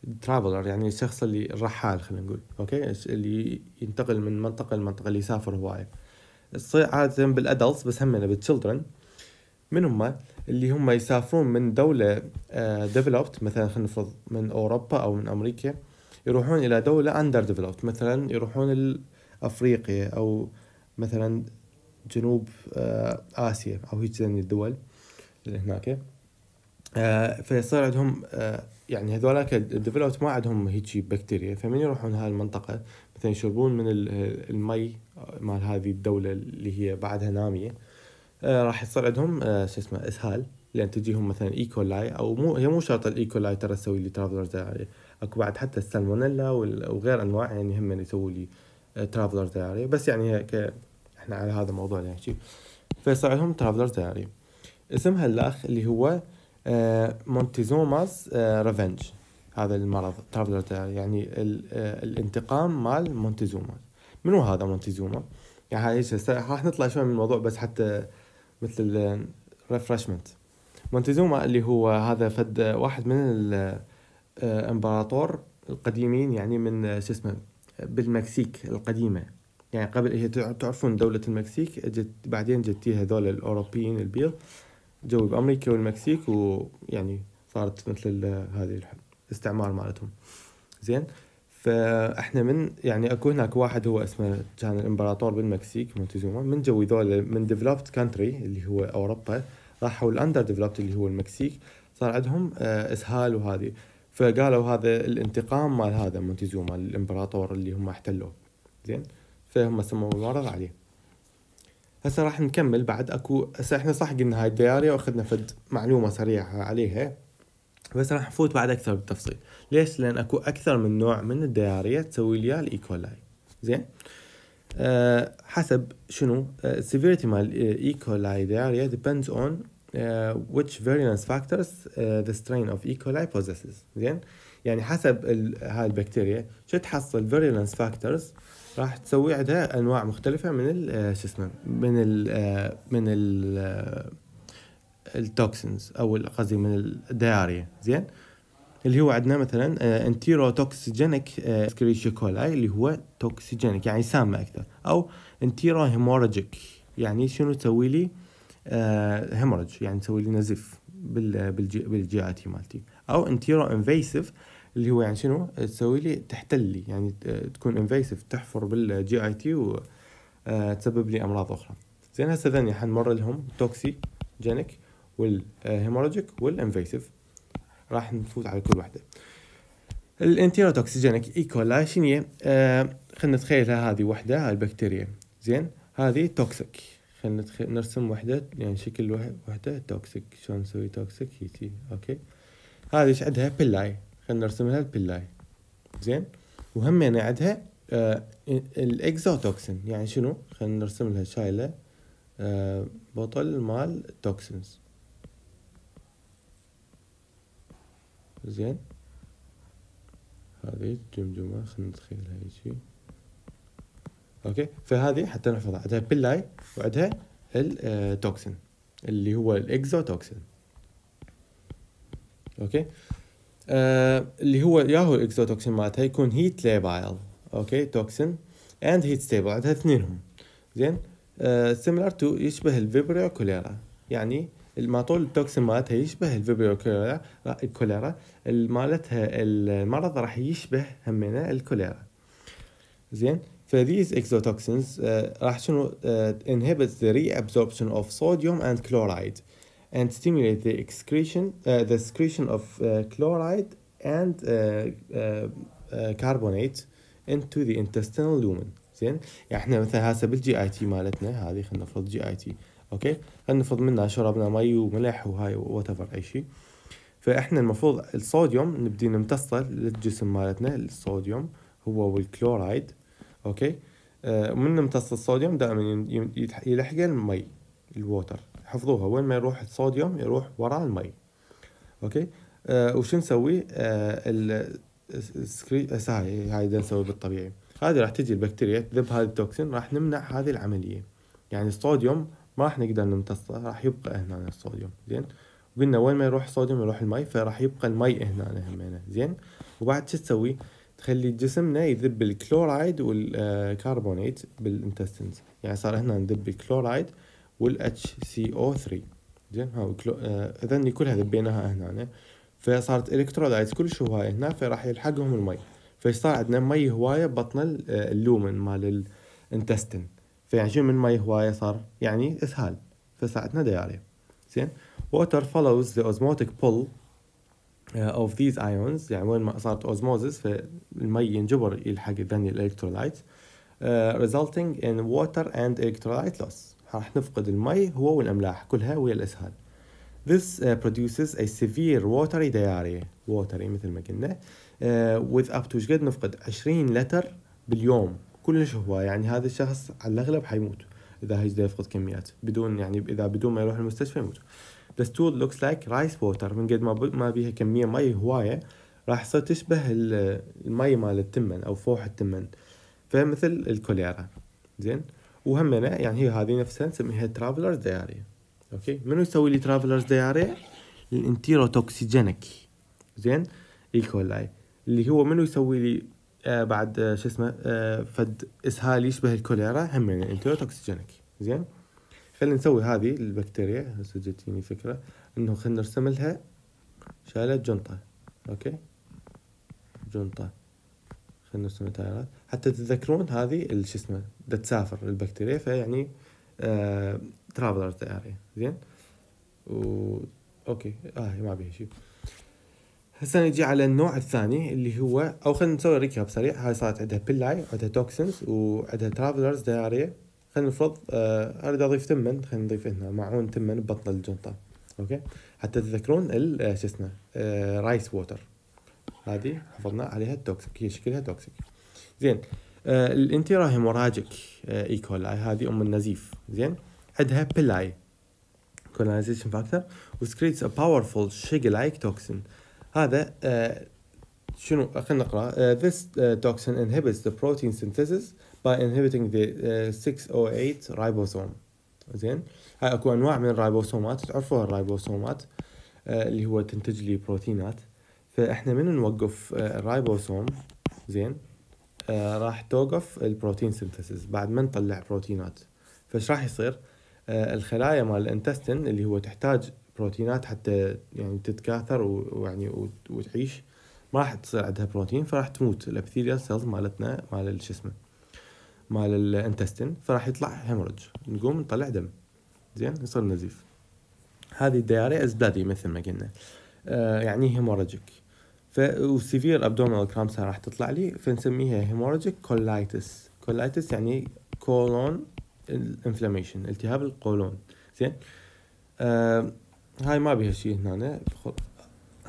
الترافلر يعني الشخص اللي الرحال خلينا نقول اوكي اللي ينتقل من منطقه لمنطقه اللي يسافر هوايه تصير عاده بالادلتس بس همنا بالتشلدرن من هم اللي هم يسافرون من دولة ديفلوبت آه، مثلا خلينا نفرض من أوروبا أو من أمريكا يروحون إلى دولة أندر ديفلوبت مثلا يروحون لأفريقيا أو مثلا جنوب آه، آسيا أو هيك الدول اللي هناك آه، فيصير عندهم يعني هذولاك الديفلوبت ما عندهم هيجي بكتيريا فمن يروحون هاي المنطقه مثلا يشربون من المي آه، مال هذه الدوله اللي هي بعدها ناميه آه، راح يصير عندهم آه، شو اسمه اسهال لان تجيهم مثلا ايكولاي e. او مو هي مو شرط الايكولاي e. ترى تسوي لي ترافلرز اكو بعد حتى السالمونيلا وغير انواع يعني هم يسووا لي ترافلرز بس يعني ك... احنا على هذا الموضوع نحكي يعني فيصير عندهم ترافلرز اسمها الاخ اللي هو آه، مونتيزوماز آه، ريفنج هذا المرض يعني آه، الانتقام مال مونتيزوما منو هذا مونتيزوما يعني راح نطلع شوي من الموضوع بس حتى مثل ريفرشمنت مونتيزوما اللي هو هذا فد واحد من الامبراطور القديمين يعني من شو اسمه بالمكسيك القديمه يعني قبل هي تعرفون دولة المكسيك اجت بعدين جت هذول الاوروبيين البيض جو بامريكا والمكسيك ويعني صارت مثل هذه الاستعمار مالتهم زين فاحنا من يعني اكو هناك واحد هو اسمه كان الامبراطور بالمكسيك مونتيزوما من جو ذول من ديفلوبت كانتري اللي هو اوروبا راحوا الاندر ديفلوبت اللي هو المكسيك صار عندهم آه، اسهال وهذه فقالوا هذا الانتقام مال هذا مونتيزوما الامبراطور اللي هم احتلوه زين فهم سموا المعرض عليه هسه راح نكمل بعد اكو هسه احنا صح قلنا هاي الدياريا واخذنا فد معلومه سريعه عليها بس راح نفوت بعد اكثر بالتفصيل ليش لان اكو اكثر من نوع من الدياريا تسوي لي الايكولاي زين أه حسب شنو السيفيريتي آه، مال الايكولاي دياريا ديبندز اون آه، uh, which variance factors uh, the strain of E. coli possesses زين يعني حسب هاي البكتيريا شو تحصل variance factors راح تسوي عندها انواع مختلفه من آه، شو اسمه من الـ آه، من ال آه، التوكسينز او قصدي من الدياريا زين اللي هو عندنا مثلا انتيرو توكسيجينيك كولاي اللي هو توكسيجينيك يعني سامه اكثر او انتيرو هيموراجيك يعني شنو تسوي لي هيموراج يعني تسوي لي نزيف بالجي بالجياتي مالتي او انتيرو انفيسيف اللي هو يعني شنو تسوي لي تحتل لي يعني تكون انفيسيف تحفر بالجي اي تي وتسبب آه، لي امراض اخرى زين هسه ذني حنمر لهم توكسي جينيك والهيموراجيك والانفيسيف راح نفوت على كل واحده الانتيروتوكسيجينيك ايكولا شنو آه خلينا نتخيلها هذه وحده هاي البكتيريا زين هذه توكسيك خلينا نرسم وحده يعني شكل وحده توكسيك شلون نسوي توكسيك هيتي اوكي هذه ايش عندها بلاي خلينا نرسمها البلاي زين وهمين يعني عندها آه، الاكزوتوكسين يعني شنو خلينا نرسم لها شايله آه، بطل مال توكسينز زين هذه الجمجمة خلينا ندخلها هيجي اوكي فهذه حتى نحفظها عندها بلاي وعندها التوكسين آه، اللي هو الاكزوتوكسين اوكي Äh, اللي هو ياهو الاكزوتوكسين مالتها يكون هيت ليبايل اوكي توكسين اند هيت ستيبل عندها اثنينهم زين سيميلار أه، تو يشبه الفيبريو كوليرا يعني الماطول التوكسين مالتها يشبه الفيبريو كوليرا الكوليرا مالتها المرض راح يشبه همينه الكوليرا زين فذيز اكزوتوكسينز أه، راح شنو انهبت ذا ري ابزوربشن اوف صوديوم اند كلورايد and stimulate the excretion, uh, the excretion of uh, chloride and uh, uh, uh, carbonate into the intestinal lumen. زين يعني احنا مثلا هسه بالجي اي تي مالتنا هذه خلينا نفرض جي اي تي اوكي خلينا نفرض منها شربنا مي وملح وهاي وات ايفر اي شيء فاحنا المفروض الصوديوم نبدي نمتصه للجسم مالتنا الصوديوم هو والكلورايد اوكي آه من امتص الصوديوم دائما يلحق المي الووتر حفظوها وين ما يروح الصوديوم يروح وراء المي اوكي آه وشو نسوي آه, آه، هاي هاي نسوي بالطبيعي هذه راح تجي البكتيريا تذب هذا التوكسين راح نمنع هذه العمليه يعني الصوديوم ما راح نقدر نمتصه راح يبقى هنا الصوديوم زين قلنا وين ما يروح الصوديوم يروح المي فراح يبقى المي هنا همنا زين وبعد شو تسوي تخلي جسمنا يذب الكلورايد والكربونيت آه، بالانتستنز يعني صار هنا نذب الكلورايد وال سي او 3 زين ها آه، اذا كلها ذبيناها هنا فصارت الكترولايت كلش هوايه هنا فراح يلحقهم المي فصار عندنا مي هوايه ببطن آه، اللومن مال الانتستن فيعني شنو من مي هوايه صار يعني اسهال فساعتنا دياريه زين water follows the osmotic pull آه، of these ions يعني وين ما صارت اوزموزس فالمي ينجبر يلحق ذني الالكترولايت uh, resulting in water and electrolyte loss راح نفقد المي هو والأملاح كلها ويا الأسهال This uh, produces a severe watery diarrhea watery مثل ما قلنا uh, with up to شقد نفقد 20 لتر باليوم كلش هو يعني هذا الشخص على الأغلب حيموت إذا هيجد يفقد كميات بدون يعني إذا بدون ما يروح المستشفى يموت The stool looks like rice water من قد ما ما بيها كمية مي هواية راح تصير تشبه المي مال التمن أو فوح التمن فمثل الكوليرا زين وهمنا يعني هي هذه نفسها نسميها ترافلرز دياري اوكي منو يسوي لي ترافلرز دياري توكسيجينيك زين ايكولاي اللي هو منو يسوي لي آه بعد آه شو اسمه آه فد اسهال يشبه الكوليرا هم توكسيجينيك زين خلينا نسوي هذه البكتيريا هسه جتني فكره انه خلينا نرسم لها شالة جنطه اوكي جنطه خلينا نسمي تايرات حتى تتذكرون هذه شو اسمه تسافر البكتيريا فيعني آه ترافلر تياري زين و اوكي اه ما بيها شيء هسه نجي على النوع الثاني اللي هو او خلينا نسوي ريكاب سريع هاي صارت عندها بيلاي وعندها توكسنز وعندها ترافلرز دياريا خلينا نفرض آه اريد اضيف تمن خلينا نضيف هنا معون تمن ببطن الجنطه اوكي حتى تذكرون آه، شو اسمه آه رايس ووتر هذه حفظنا عليها التوكسيك هي شكلها توكسيك زين آه هيموراجيك آه ايكولاي e. هذه ام النزيف زين عندها بلاي colonization factor وسكريتس a powerful sugar-like toxin هذا آه شنو خلينا نقرا uh, this انهبيتس toxin inhibits the protein synthesis by inhibiting the 608 آه، ribosome زين هاي اكو انواع من الريبوسومات تعرفوها الريبوسومات آه، اللي هو تنتج لي بروتينات فاحنا من نوقف آه، الرايبوسوم زين آه، راح توقف البروتين سنتسز بعد ما نطلع بروتينات فايش راح يصير آه، الخلايا مال الانتستين اللي هو تحتاج بروتينات حتى يعني تتكاثر ويعني وتعيش ما راح تصير عندها بروتين فراح تموت الابثيريال سيلز مالتنا مال شو اسمه مال الانتستين فراح يطلع هيمورج نقوم نطلع دم زين يصير نزيف هذه الدياريا از بلادي مثل ما قلنا آه يعني هيموراجيك فالسيفير ابدومينال كرامس راح تطلع لي فنسميها هيموراجيك كولايتس كولايتس يعني كولون انفلاميشن التهاب القولون زين آه هاي ما بيها شيء هنا ها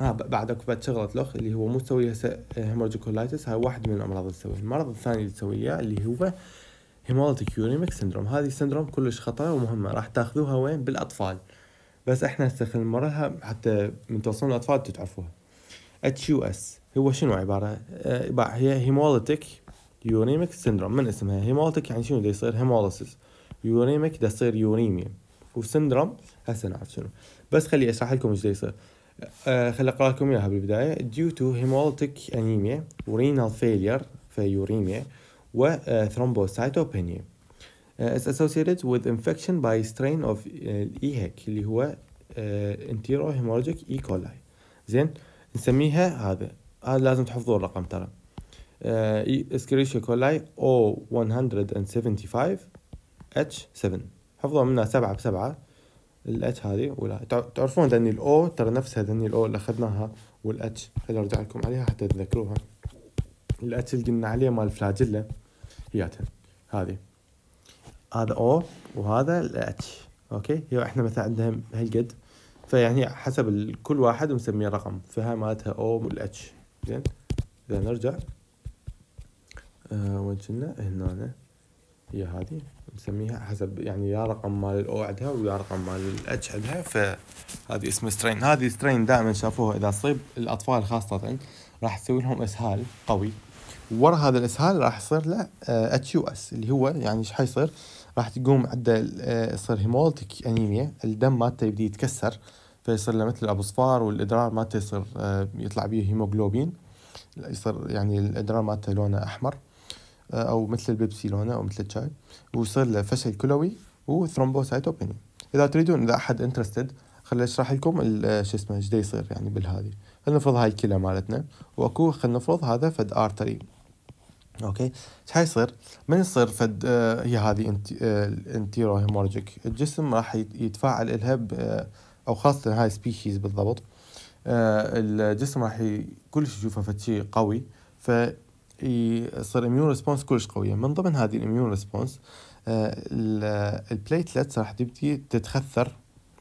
آه بعد اكو بعد شغله لخ اللي هو مو تسوي هسه هيموراجيك كولايتس هاي واحد من الامراض اللي تسويها المرض الثاني اللي تسويها اللي هو هيمولتيك يوريميك سندروم هذه سندروم كلش خطره ومهمه راح تاخذوها وين بالاطفال بس احنا هسه خلينا حتى من توصلون الاطفال تتعرفوها اتش يو اس هو شنو عباره آه هي هيموليتيك يوريميك سندروم من اسمها هيموليتيك يعني شنو دا يصير هيموليسيس يوريميك دا يصير يوريميا وسندروم هسه نعرف شنو بس خلي اشرح لكم ايش دا يصير آه خلي اقرا لكم اياها بالبدايه due to hemolytic anemia renal failure و وثرومبوسايتوبينيا آه، آه، is associated with infection by strain of آه، EHEC اللي هو uh, enterohemorrhagic E. coli زين نسميها هذا هذا لازم تحفظوا الرقم ترى اسكريشيا كولاي او 175 اتش 7 حفظوا منها سبعة بسبعة الاتش هذه ولا تعرفون ذني الاو ترى نفسها ذني الاو اللي اخذناها والاتش خليني ارجع لكم عليها حتى تذكروها الاتش اللي قلنا عليه مال فلاجيلا هياتها هذه هذا او وهذا الاتش اوكي هي احنا مثلا عندنا هالقد فيعني حسب كل واحد مسميه رقم فهاي مالتها او والاتش زين اذا نرجع آه وين كنا هنا هي هذه نسميها حسب يعني يا رقم مال الاو عندها ويا رقم مال الاتش عندها فهذه اسمها سترين هذه سترين دائما شافوها اذا تصيب الاطفال خاصه راح تسوي لهم اسهال قوي ورا هذا الاسهال راح يصير له اتش يو اس اللي هو يعني ايش حيصير؟ راح تقوم عند آه، يصير هيمولتيك انيميا الدم مالته يبدي يتكسر فيصير له مثل الابصفار والادرار مالته يصير آه، يطلع بيه هيموغلوبين يصير يعني الادرار مالته لونه احمر آه، او مثل البيبسي لونه او مثل الشاي ويصير له فشل كلوي وثرومبوسايتوبيني اذا تريدون اذا احد انترستد خليني اشرح لكم شو اسمه ايش يصير يعني بالهذي خلينا نفرض هاي الكلى مالتنا واكو خلينا نفرض هذا فد ارتري اوكي ايش حيصير؟ من يصير فد آه، هي هذه انت آه، انتيرو هيمورجيك الجسم راح يتفاعل الها آه، او خاصه هاي سبيشيز بالضبط الجسم راح كلش يشوفها فد شيء قوي فيصير اميون ريسبونس كلش قويه من ضمن هذه الاميون ريسبونس البليتلتس راح تبدي تتخثر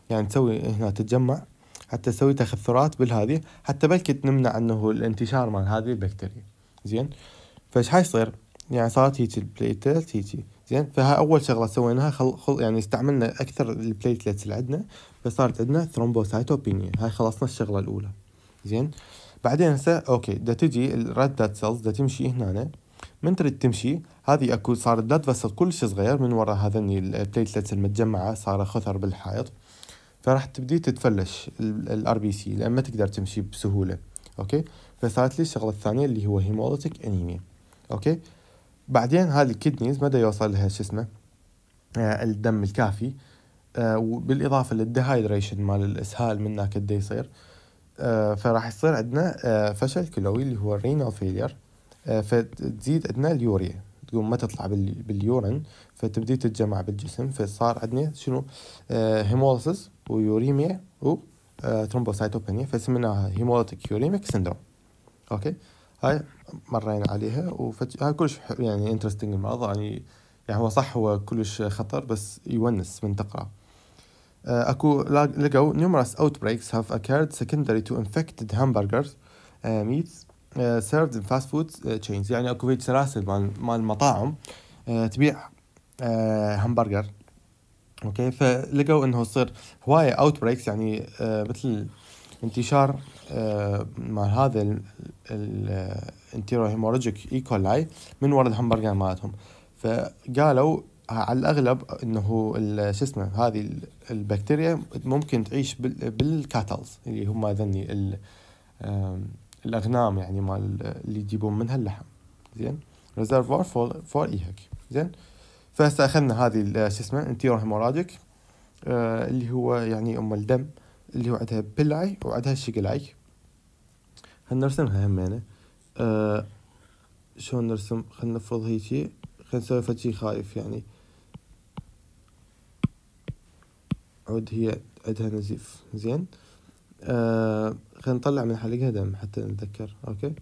يعني تسوي هنا تتجمع حتى تسوي تخثرات بالهذه حتى بلكي تمنع انه الانتشار مال هذه البكتيريا زين فايش حيصير يعني صارت هيك البليتلت هيجي زين فها اول شغله سويناها خل, خل يعني استعملنا اكثر البليتلتس اللي عندنا فصارت عندنا ثرومبوسايتوبينيا هاي خلصنا الشغله الاولى زين بعدين هسه اوكي دا تجي الريد دات سيلز دا تمشي هنا من تريد تمشي هذه اكو صار الدات فيسل كلش صغير من ورا هذني البليتلتس المتجمعه صار خثر بالحائط فراح تبدي تتفلش الار بي سي لان ما تقدر تمشي بسهوله اوكي فصارت لي الشغله الثانيه اللي هو هيموليتيك انيميا اوكي بعدين هذه الكيدنيز مدى يوصل لها شو اسمه آه، الدم الكافي آه، وبالاضافه للديهايدريشن مال الاسهال من هناك دا يصير آه، فراح يصير عندنا فشل كلوي اللي هو الرينال فيلير فتزيد عندنا اليوريا تقوم ما تطلع باليورين فتبدي تتجمع بالجسم فصار عندنا شنو هيموليسيس ويوريميا و ترومبوسايتوبينيا فسميناها هيموليتيك يوريميك سندروم اوكي هاي مرينا عليها وفت... يعني كلش يعني انترستنج المرض يعني يعني هو صح هو كلش خطر بس يونس من تقرا آه، اكو لقوا numerous outbreaks have occurred secondary to infected hamburgers uh, meats uh, served in fast food chains يعني اكو هيك سلاسل مال مال مطاعم uh, تبيع uh, همبرجر اوكي okay. فلقوا انه يصير هوايه outbreaks يعني uh, مثل انتشار آه، مال هذا الانتيرو هيموريجيك ايكولاي e. من ورا الهمبرجر مالتهم فقالوا على الاغلب انه شو اسمه هذه البكتيريا ممكن تعيش بالكاتلز اللي هم ذني الاغنام يعني مال اللي يجيبون منها اللحم زين ريزرفوار فور فور هيك زين فهسه اخذنا هذه شو اسمه انتيرو هيموراجيك آه، اللي هو يعني ام الدم اللي وعدها بلاي وعدها شقلعي نرسمها همينة أه شلون نرسم خلنا نفرض هيجي خلنا نسوي فتشي خايف يعني عود هي عدها نزيف زين أه خلنا نطلع من حلقها دم حتى نتذكر اوكي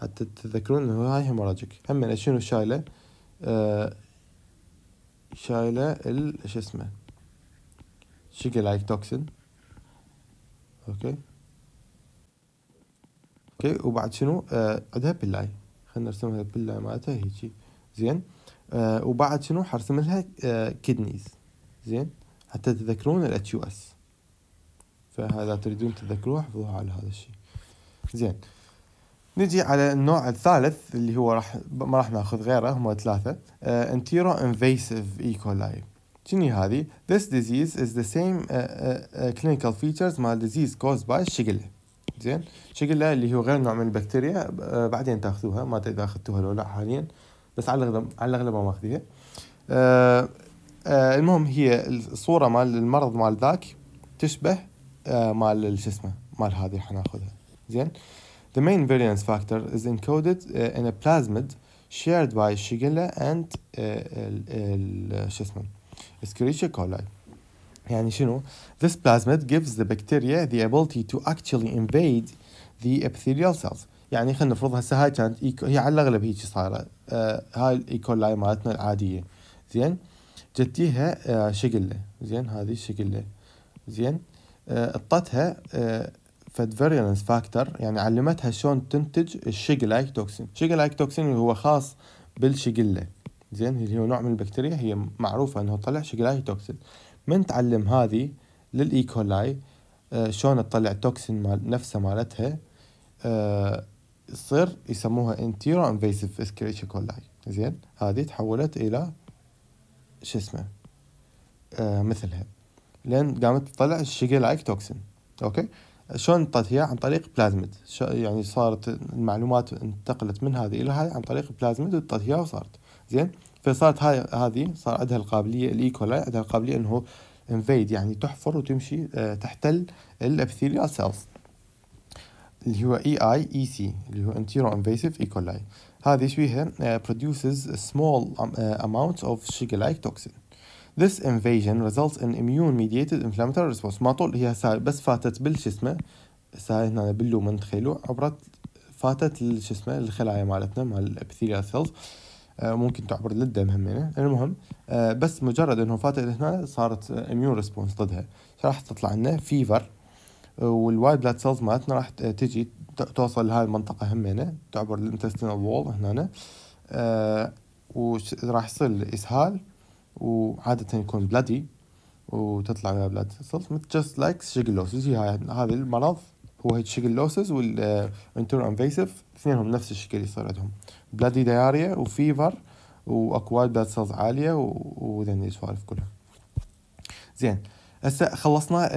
حتى تتذكرون انه هاي هيموراجيك همينة شنو شايله أه شايله ال شو اسمه sugar like toxin اوكي اوكي وبعد شنو آه بلاي خلينا نرسم لها بلاي مالتها هيجي زين آه وبعد شنو حرسم لها آه كدنيز زين حتى تذكرون الاتش يو اس فهذا تريدون تذكروه حفظوها على هذا الشيء زين نجي على النوع الثالث اللي هو راح ما راح ناخذ غيره هم ثلاثه انتيرو انفيسيف ايكولاي شنو هذه؟ This disease is the same uh, uh, uh clinical features مال disease caused by شقلة. زين شقلة اللي هو غير نوع من البكتيريا uh, بعدين تاخذوها ما ادري اذا اخذتوها لو لا حاليا بس على الاغلب على الاغلب ما ماخذيها. Uh, uh, المهم هي الصورة مال المرض مال ذاك تشبه uh, مال شو اسمه مال هذه حناخذها. زين The main variance factor is encoded uh, in a plasmid shared by Shigella and شو اسمه Escherichia coli يعني شنو this plasmid gives the bacteria the ability to actually invade the epithelial cells يعني خلينا نفرض هسه هاي كانت هي على الاغلب هيك صايره آه هاي الايكولاي مالتنا العاديه زين جتيها آه شقله زين هذه شقله زين اعطتها آه فد فيرينس فاكتور يعني علمتها شلون تنتج الشقلايك توكسين شيجلايك توكسين اللي هو خاص بالشقله زين اللي هو نوع من البكتيريا هي معروفة انه تطلع شكلها توكسين من تعلم هذه للايكولاي آه، شلون تطلع توكسين مال نفسها مالتها آه، يصير يسموها انتيرو انفيسيف اسكريتشا كولاي زين هذه تحولت الى شو اسمه آه، مثلها لان قامت تطلع الشيجي توكسين اوكي شلون انطت هي عن طريق بلازمت يعني صارت المعلومات انتقلت من هذه الى هذه عن طريق بلازمت وانطت هي وصارت زين فصارت هاي هذه صار عندها القابليه الايكولاي e. عندها القابليه انه انفيد يعني تحفر وتمشي آه، تحتل الابثيريال سيلز اللي هو اي اي اي سي اللي هو انتيرو انفيسيف ايكولاي هذه ايش آه، بيها؟ produces small um، آه، amounts of Shiga-like toxin This invasion results in immune-mediated inflammatory response ما طول هي هسه بس فاتت بالش اسمه هسه هنا باللومن تخيلوا عبرت فاتت شو اسمه الخلايا مالتنا مال الابثيريال سيلز آه، ممكن تعبر للدم همينة المهم آه، بس مجرد انه فاتت هنا صارت اميون ريسبونس ضدها راح تطلع لنا فيفر والوايت بلاد سيلز مالتنا راح تجي توصل لهاي المنطقة همينة تعبر الانتستينال وول هنا وراح يصير اسهال وعادة يكون بلادي وتطلع ويا بلاد سيلز جاست لايك شيجل هي هاي هذا المرض هو هيك شيجل والانتر انفيسيف اثنينهم نفس الشكل يصير عندهم بلادي دياريا وفيفر واكواد بلاد سيلز عاليه وذني السوالف كلها زين هسه خلصنا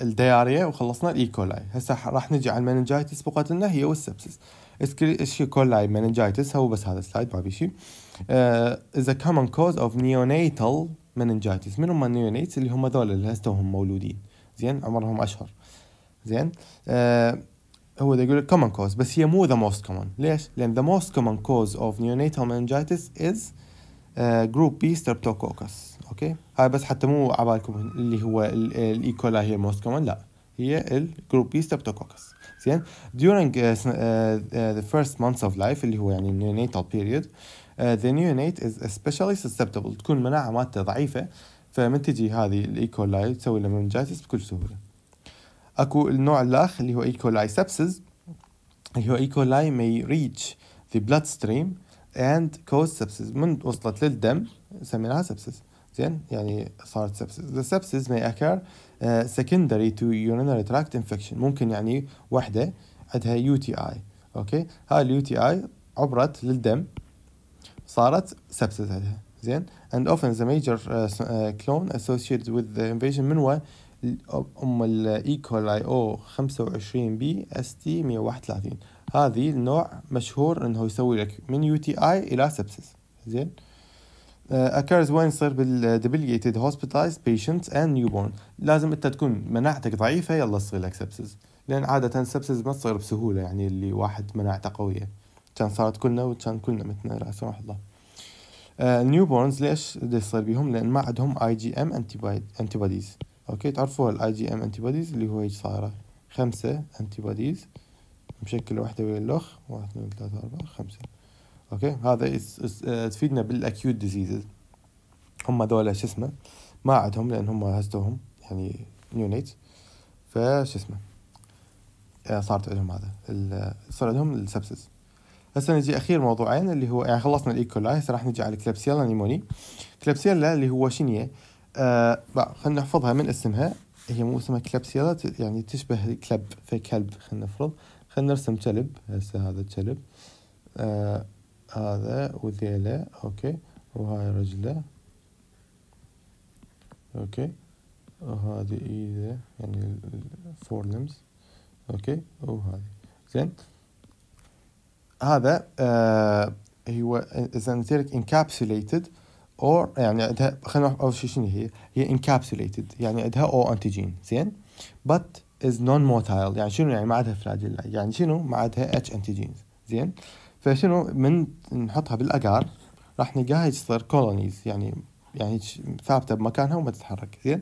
الدياريا وخلصنا الايكولاي هسه راح نجي على المننجايتس بقت لنا هي والسبسس ايش كولاي مننجايتس هو بس هذا السلايد ما في شيء از ا كومن كوز اوف نيونيتال مننجايتس من هم النيونيتس اللي هم ذول اللي هسه هم مولودين زين عمرهم اشهر زين آه، هو ده يقول common cause بس هي مو the most common ليش؟ لأن the most common cause of neonatal meningitis is uh, group B streptococcus أوكي؟ هاي بس حتى مو عبالكم اللي هو الإيكولا هي most common لا هي الجروب B streptococcus زين during uh, uh, the first months of life اللي هو يعني neonatal period uh, the neonate is especially susceptible تكون المناعة مالته ضعيفة فمن تجي هذه الإيكولاي تسوي له meningitis بكل سهولة اكو النوع الاخ اللي هو ايكولاي سبسز اللي هو ايكولاي may reach the bloodstream and cause sepsis من وصلت للدم سميناها sepsis زين يعني صارت sepsis the sepsis may occur uh, secondary to urinary tract infection ممكن يعني وحده عندها UTI اوكي هاي ال UTI عبرت للدم صارت sepsis عندها زين and often the major uh, clone associated with the invasion من هو أم الإي كولاي أو خمسة وعشرين بي اس تي مية واحد هذه النوع مشهور إنه يسوي لك من يو تي أي إلى سبسس زين اكيرز آه، وين يصير بالديبليتد debilitated hospitalized اند نيو بورن لازم انت تكون مناعتك ضعيفه يلا تصير لك سبسز لان عاده سبسز ما تصير بسهوله يعني اللي واحد مناعته قويه كان صارت كلنا وكان كلنا متنا لا سمح الله النيو آه، بورنز ليش يصير بيهم لان ما عندهم اي جي ام انتي بوديز اوكي تعرفوا الاي جي ام انتيبوديز اللي هو هيج صايرة خمسة انتيبوديز مشكلة واحدة ويا الأخ واحد اثنين ثلاثة أربعة خمسة اوكي هذا آه، تفيدنا بالاكيوت ديزيزز هم هذول شو اسمه ما عندهم لان هم هزتوهم يعني نيونيت فش اسمه آه، صارت عندهم هذا صار عندهم السبسس هسه نجي اخير موضوعين اللي هو يعني خلصنا الايكولاي e. هسه راح نجي على الكلبسيلا نيموني كلبسيلا اللي هو شنو آه خلينا نحفظها من اسمها هي مو اسمها كلابسيرا يعني تشبه كلب في كلب خلينا نفرض خلينا نرسم كلب هسه هذا كلب آه هذا وذيله اوكي وهاي رجله اوكي وهذه ايده يعني فور لمز اوكي وهذه زين هذا آه هو اذا an انكابسوليتد encapsulated اور يعني عندها خلينا نروح اول شيء شنو هي؟ هي انكابسوليتد يعني عندها او انتيجين زين بت از نون موتايل يعني شنو يعني ما عندها فلاجيلا يعني شنو ما عندها اتش انتيجين زين فشنو من نحطها بالاجار راح نلقاها تصير كولونيز يعني يعني ثابته بمكانها وما تتحرك زين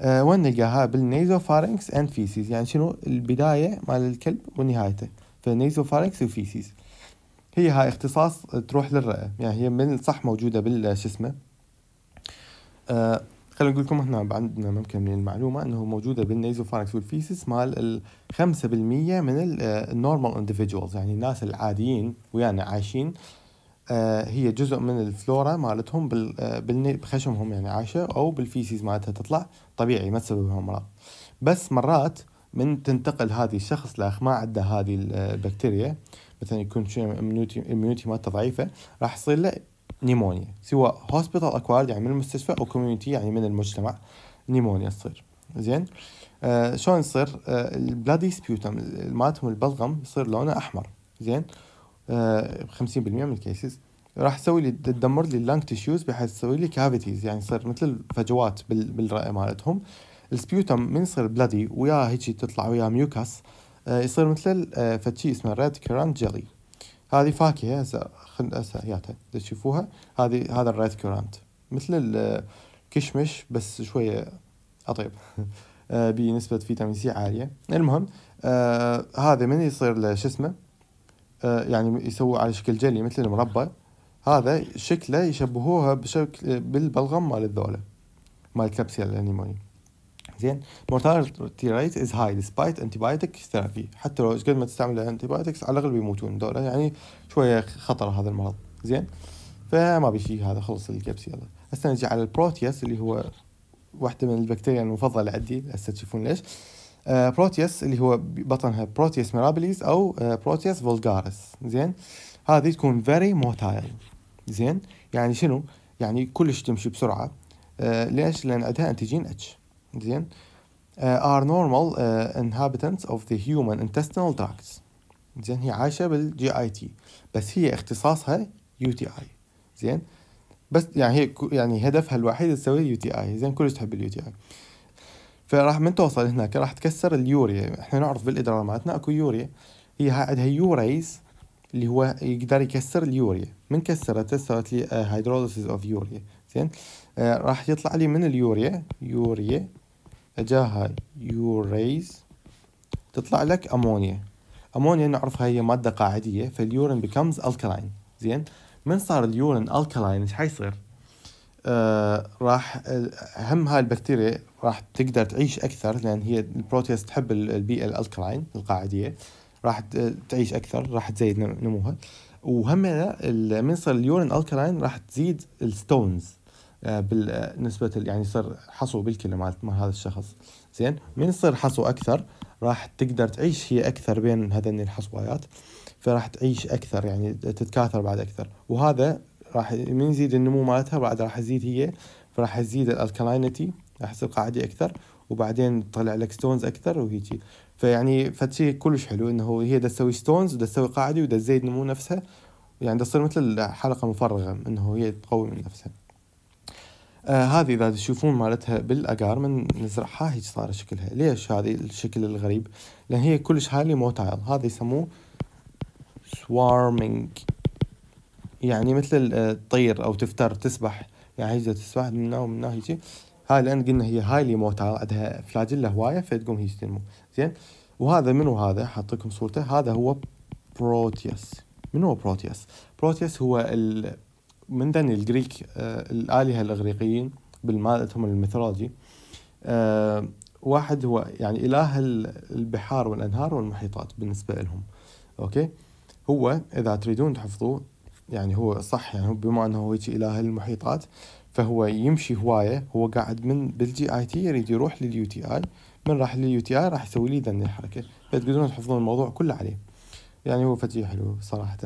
أه وين نلقاها بالنيزو فارنكس اند فيسيز يعني شنو البدايه مال الكلب ونهايته فنيزو فارنكس وفيسيز هي هاي اختصاص تروح للرئه يعني هي من صح موجوده بالشو اسمه آه خلينا نقول لكم احنا عندنا ممكن من المعلومه انه موجوده بالنيزوفاركس والفيسس مال ال 5% من النورمال اندفيدجوالز آه، يعني الناس العاديين ويانا عايشين آه، هي جزء من الفلورا مالتهم آه، بخشمهم يعني عايشه او بالفيسيز مالتها تطلع طبيعي ما تسبب لهم امراض بس مرات من تنتقل هذه الشخص لاخ ما عنده هذه البكتيريا مثلا يكون اميونيتي مالته ضعيفه راح يصير له نيمونيا سواء هوسبيتال اكوارد يعني من المستشفى او كوميونتي يعني من المجتمع نيمونيا تصير زين آه شلون يصير آه البلادي سبيوتم مالتهم البلغم يصير لونه احمر زين آه 50% من الكيسز راح تسوي لي تدمر لي اللانج تيشوز بحيث تسوي لي كافيتيز يعني يصير مثل الفجوات بالرئه مالتهم السبيوتم من يصير بلادي ويا هيجي تطلع ويا ميوكاس آه، يصير مثل آه، فتشي اسمه ريد كرانت جيلي هذه فاكهه هسه هسه ياتها تشوفوها هذه هذا الريد كرانت مثل الكشمش آه، بس شويه اطيب <laughs> بنسبه فيتامين سي عاليه المهم هذا من يصير شو اسمه يعني يسووه على شكل جلي مثل المربى هذا شكله يشبهوها بشكل بالبلغم مال الذوله مال الكبسيل الانيموني زين mortality rate is high despite antibiotic therapy حتى لو قد ما تستعمل الانتيبايوتكس على الاغلب بيموتون دول يعني شويه خطر هذا المرض زين فما بيشي هذا خلص الكبس يلا هسه نجي على البروتياس اللي هو واحدة من البكتيريا المفضلة عندي هسه تشوفون ليش بروتياس آه، اللي هو بطنها بروتياس ميرابيليس او بروتياس آه، فولجارس زين هذه تكون فيري موتايل زين يعني شنو يعني كلش تمشي بسرعة آه، ليش لان عندها انتيجين اتش زين آه، are normal uh, inhabitants of the human intestinal tracts زين هي عايشة بالجي اي تي بس هي اختصاصها يو تي اي زين بس يعني هي يعني هدفها الوحيد تسوي يو تي اي زين كلش تحب اليو تي اي فراح من توصل هناك راح تكسر اليوريا احنا نعرف بالادرار مالتنا اكو يوريا هي عندها يوريز اللي هو يقدر يكسر اليوريا من كسرته صارت لي هيدروليسيس آه، اوف يوريا زين راح يطلع لي من اليوريا يوريا اجاها يوريز تطلع لك امونيا امونيا نعرفها هي ماده قاعديه فاليورين بيكمز الكالين زين من صار اليورين الكالين ايش حيصير؟ آه راح هم هاي البكتيريا راح تقدر تعيش اكثر لان هي البروتيست تحب البيئه الالكالين القاعديه راح تعيش اكثر راح تزيد نموها وهم من صار اليورين الكالين راح تزيد الستونز آه، بالنسبه آه، يعني يصير حصو بالكلى مال هذا الشخص زين من يصير حصو اكثر راح تقدر تعيش هي اكثر بين هذين الحصويات فراح تعيش اكثر يعني تتكاثر بعد اكثر وهذا راح من يزيد النمو مالتها بعد راح تزيد هي فراح تزيد الالكلاينتي راح تصير قاعده اكثر وبعدين تطلع لك ستونز اكثر وهيجي فيعني فشي كلش حلو انه هي دا تسوي ستونز ودا تسوي قاعده ودا تزيد نمو نفسها يعني تصير مثل حلقه مفرغه انه هي تقوي من نفسها آه هذه اذا تشوفون مالتها بالاقار من نزرعها هيك صار شكلها ليش هذه الشكل الغريب لان هي كلش هايلي موتايل هذا يسموه سوارمينج يعني مثل الطير آه، او تفتر تسبح يعني هيك تسبح من هنا ومن هنا هيجي هاي لان قلنا هي هايلي موتايل عندها فلاجيلا هوايه فتقوم هيك تنمو زين وهذا منو هذا حاط لكم صورته هذا هو بروتيوس من هو بروتيوس بروتيوس هو ال من ذني الجريك آه، الآلهة الإغريقيين بالمالتهم الميثولوجي آه، واحد هو يعني إله البحار والأنهار والمحيطات بالنسبة لهم أوكي هو إذا تريدون تحفظوه يعني هو صح يعني بما أنه هو إله المحيطات فهو يمشي هواية هو قاعد من بالجي آي تي يريد يروح لليو تي آي من راح لليو تي آي راح يسوي لي ذني الحركة فتقدرون تحفظون الموضوع كله عليه يعني هو فتي حلو صراحة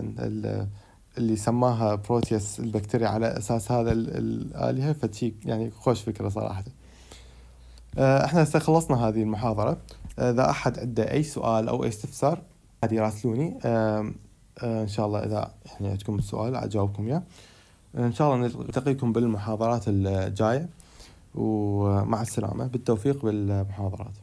اللي سماها بروتيس البكتيريا على اساس هذا الالهه فشي يعني خوش فكره صراحه آه، احنا هسه خلصنا هذه المحاضره آه، اذا احد عنده اي سؤال او اي استفسار عاد يراسلوني آه، ان شاء الله اذا يعني عندكم سؤال اجاوبكم اياه ان شاء الله نلتقيكم بالمحاضرات الجايه ومع السلامه بالتوفيق بالمحاضرات